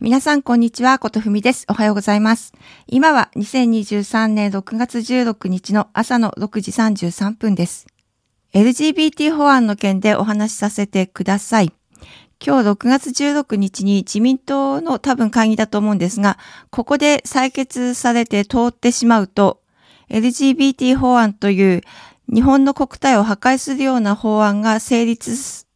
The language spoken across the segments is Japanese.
皆さん、こんにちは。ことふみです。おはようございます。今は2023年6月16日の朝の6時33分です。LGBT 法案の件でお話しさせてください。今日6月16日に自民党の多分会議だと思うんですが、ここで採決されて通ってしまうと、LGBT 法案という日本の国体を破壊するような法案が成立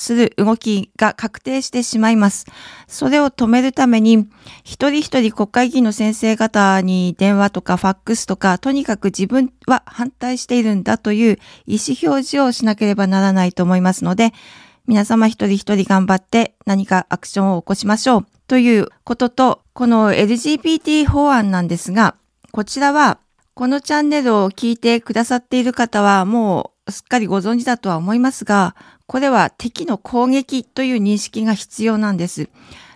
する動きが確定してしまいます。それを止めるために、一人一人国会議員の先生方に電話とかファックスとか、とにかく自分は反対しているんだという意思表示をしなければならないと思いますので、皆様一人一人頑張って何かアクションを起こしましょうということと、この LGBT 法案なんですが、こちらはこのチャンネルを聞いてくださっている方はもうすっかりご存知だとは思いますが、これは敵の攻撃という認識が必要なんです。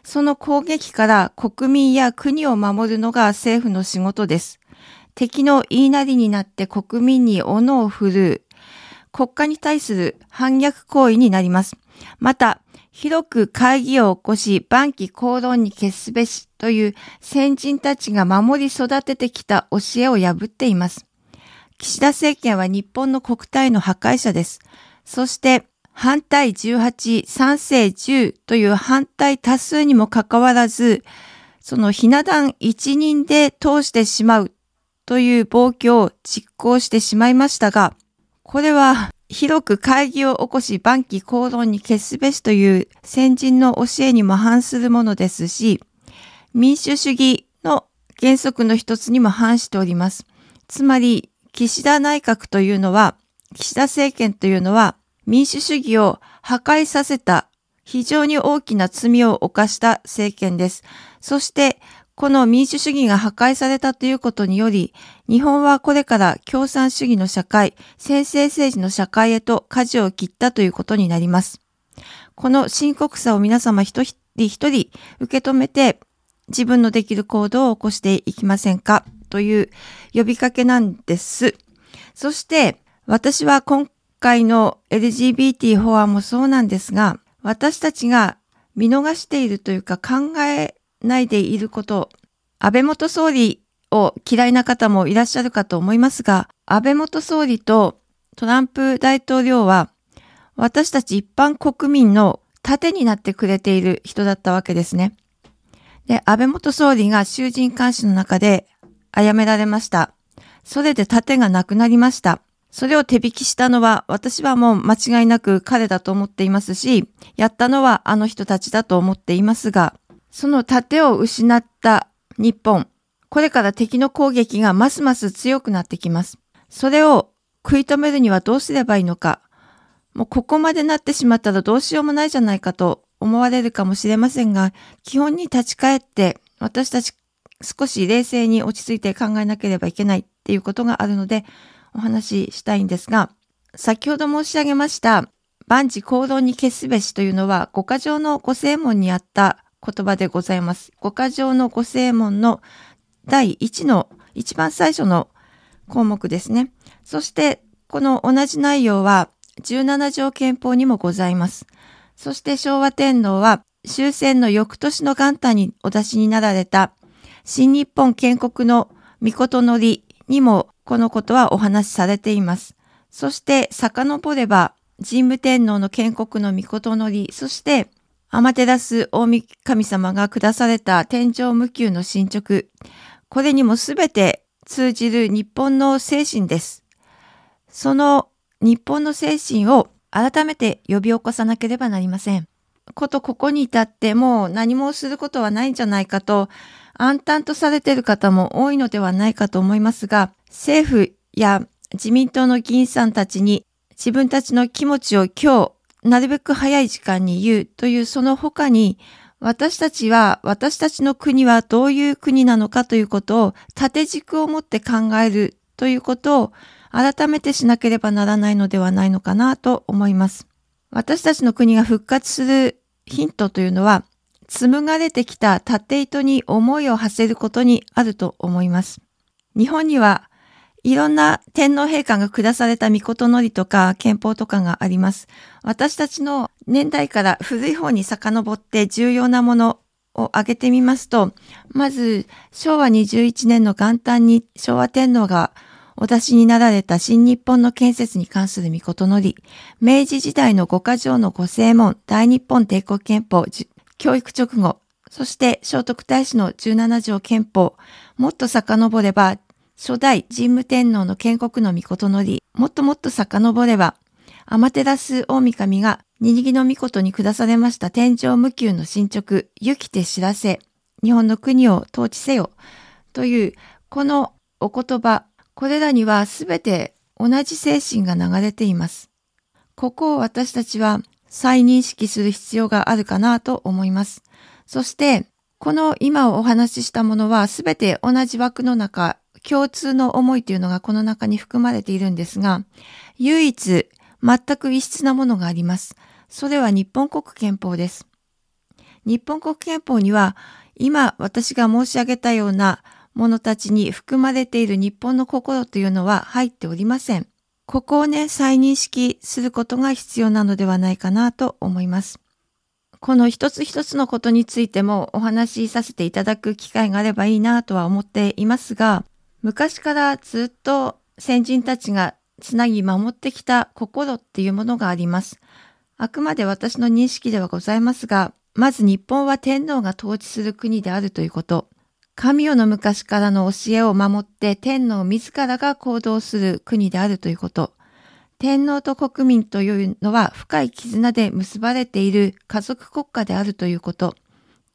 その攻撃から国民や国を守るのが政府の仕事です。敵の言いなりになって国民に斧を振るう。国家に対する反逆行為になります。また、広く会議を起こし、晩期公論に決すべしという先人たちが守り育ててきた教えを破っています。岸田政権は日本の国体の破壊者です。そして、反対18、賛成10という反対多数にもかかわらず、そのひな壇一人で通してしまうという暴挙を実行してしまいましたが、これは広く会議を起こし晩期行論に決すべしという先人の教えにも反するものですし、民主主義の原則の一つにも反しております。つまり、岸田内閣というのは、岸田政権というのは、民主主義を破壊させた非常に大きな罪を犯した政権です。そして、この民主主義が破壊されたということにより、日本はこれから共産主義の社会、先制政治の社会へと舵を切ったということになります。この深刻さを皆様一人一人受け止めて、自分のできる行動を起こしていきませんかという呼びかけなんです。そして、私は今回の LGBT 法案もそうなんですが、私たちが見逃しているというか考えないでいること、安倍元総理を嫌いな方もいらっしゃるかと思いますが、安倍元総理とトランプ大統領は私たち一般国民の盾になってくれている人だったわけですね。で、安倍元総理が囚人監視の中で殺められました。それで盾がなくなりました。それを手引きしたのは私はもう間違いなく彼だと思っていますし、やったのはあの人たちだと思っていますが、その盾を失った日本、これから敵の攻撃がますます強くなってきます。それを食い止めるにはどうすればいいのか、もうここまでなってしまったらどうしようもないじゃないかと思われるかもしれませんが、基本に立ち返って私たち少し冷静に落ち着いて考えなければいけないっていうことがあるので、お話ししたいんですが、先ほど申し上げました、万事行動に決すべしというのは、五箇条の五正門にあった言葉でございます。五箇条の五正門の第1の一番最初の項目ですね。そして、この同じ内容は17条憲法にもございます。そして昭和天皇は終戦の翌年の元旦にお出しになられた新日本建国の御事のりにもこのことはお話しされています。そして遡れば神武天皇の建国の御事のり、そして天照大神様が下された天上無休の進捗、これにもすべて通じる日本の精神です。その日本の精神を改めて呼び起こさなければなりません。ことここに至ってもう何もすることはないんじゃないかと暗淡とされている方も多いのではないかと思いますが、政府や自民党の議員さんたちに自分たちの気持ちを今日、なるべく早い時間に言うというその他に、私たちは、私たちの国はどういう国なのかということを縦軸を持って考えるということを改めてしなければならないのではないのかなと思います。私たちの国が復活するヒントというのは、紡がれてきた縦糸に思いを馳せることにあると思います。日本にはいろんな天皇陛下が下された御事のりとか憲法とかがあります。私たちの年代から古い方に遡って重要なものを挙げてみますと、まず昭和21年の元旦に昭和天皇がお出しになられた新日本の建設に関する御事のり、明治時代の五箇条の御正門、大日本帝国憲法教育直後、そして聖徳太子の17条憲法、もっと遡れば、初代神武天皇の建国の御事のり、もっともっと遡れば、アマテラス大神がにぎの御事に下されました天上無休の進捗、ゆきて知らせ、日本の国を統治せよ、という、このお言葉、これらにはすべて同じ精神が流れています。ここを私たちは再認識する必要があるかなと思います。そして、この今お話ししたものは全て同じ枠の中、共通の思いというのがこの中に含まれているんですが、唯一全く異質なものがあります。それは日本国憲法です。日本国憲法には、今私が申し上げたようなものたちに含まれている日本の心というのは入っておりません。ここをね、再認識することが必要なのではないかなと思います。この一つ一つのことについてもお話しさせていただく機会があればいいなとは思っていますが、昔からずっと先人たちがつなぎ守ってきた心っていうものがあります。あくまで私の認識ではございますが、まず日本は天皇が統治する国であるということ。神代の昔からの教えを守って天皇自らが行動する国であるということ。天皇と国民というのは深い絆で結ばれている家族国家であるということ。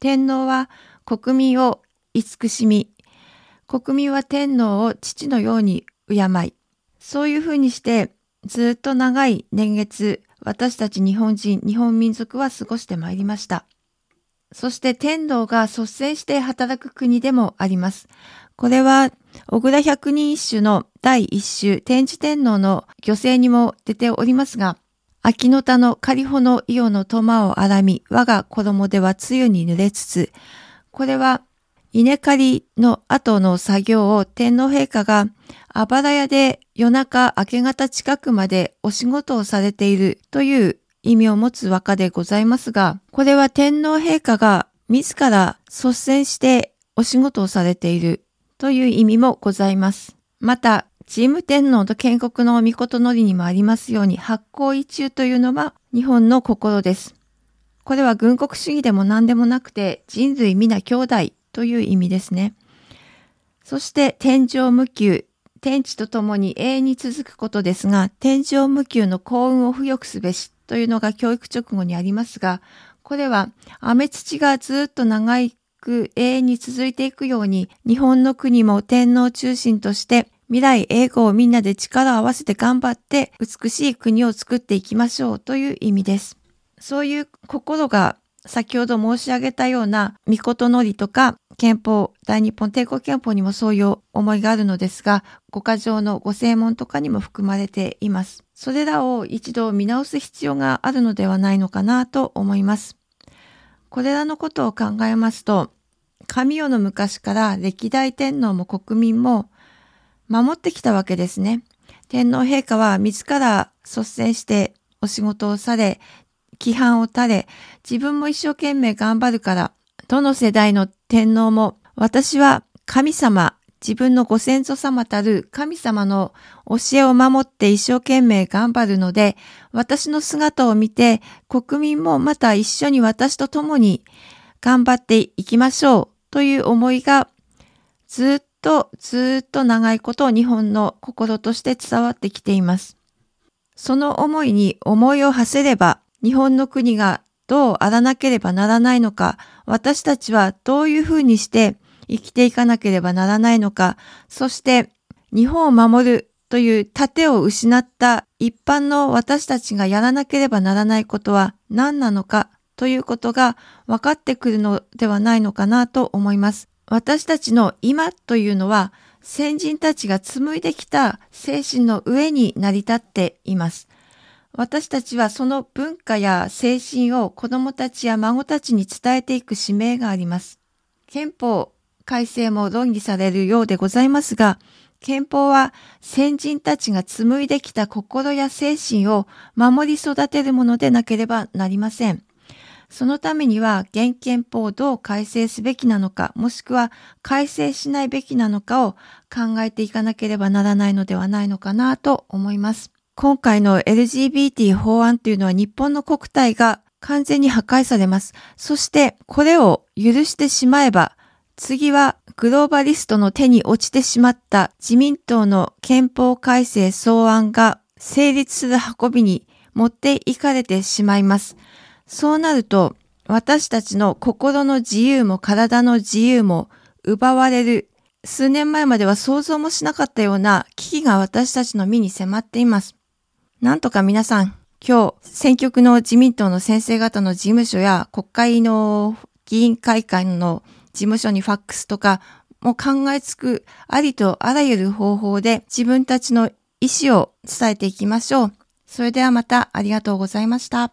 天皇は国民を慈しみ、国民は天皇を父のように敬い、そういうふうにしてずっと長い年月、私たち日本人、日本民族は過ごしてまいりました。そして天道が率先して働く国でもあります。これは、小倉百人一首の第一首、天智天皇の漁政にも出ておりますが、秋の田の仮穂の伊予の苫を荒み、我が衣では露に濡れつつ、これは、稲刈りの後の作業を天皇陛下があばら屋で夜中明け方近くまでお仕事をされているという意味を持つ和歌でございますが、これは天皇陛下が自ら率先してお仕事をされているという意味もございます。また、チーム天皇と建国の御事のりにもありますように、発行意中というのは日本の心です。これは軍国主義でも何でもなくて、人類皆兄弟という意味ですね。そして、天上無休、天地とともに永遠に続くことですが、天上無休の幸運を付与すべしというのが教育直後にありますが、これは雨土がずっと長く永遠に続いていくように、日本の国も天皇中心として未来英語をみんなで力を合わせて頑張って美しい国を作っていきましょうという意味です。そういう心が先ほど申し上げたような御事のりとか憲法、大日本帝国憲法にもそういう思いがあるのですが、五箇条の5正門とかにも含まれています。それらを一度見直す必要があるのではないのかなと思います。これらのことを考えますと、神代の昔から歴代天皇も国民も守ってきたわけですね。天皇陛下は自ら率先してお仕事をされ、規範を垂れ、自分も一生懸命頑張るから、どの世代の天皇も、私は神様、自分のご先祖様たる神様の教えを守って一生懸命頑張るので、私の姿を見て国民もまた一緒に私と共に頑張っていきましょうという思いがずっとずっと長いこと日本の心として伝わってきています。その思いに思いを馳せれば日本の国がどうあらなければならないのか私たちはどういうふうにして生きていかなければならないのか、そして日本を守るという盾を失った一般の私たちがやらなければならないことは何なのかということが分かってくるのではないのかなと思います。私たちの今というのは先人たちが紡いできた精神の上に成り立っています。私たちはその文化や精神を子どもたちや孫たちに伝えていく使命があります。憲法改正も論議されるようでございますが、憲法は先人たちが紡いできた心や精神を守り育てるものでなければなりません。そのためには、現憲法をどう改正すべきなのか、もしくは改正しないべきなのかを考えていかなければならないのではないのかなと思います。今回の LGBT 法案というのは日本の国体が完全に破壊されます。そしてこれを許してしまえば、次はグローバリストの手に落ちてしまった自民党の憲法改正草案が成立する運びに持っていかれてしまいます。そうなると私たちの心の自由も体の自由も奪われる数年前までは想像もしなかったような危機が私たちの身に迫っています。なんとか皆さん、今日、選挙区の自民党の先生方の事務所や国会の議員会館の事務所にファックスとか、もう考えつくありとあらゆる方法で自分たちの意思を伝えていきましょう。それではまたありがとうございました。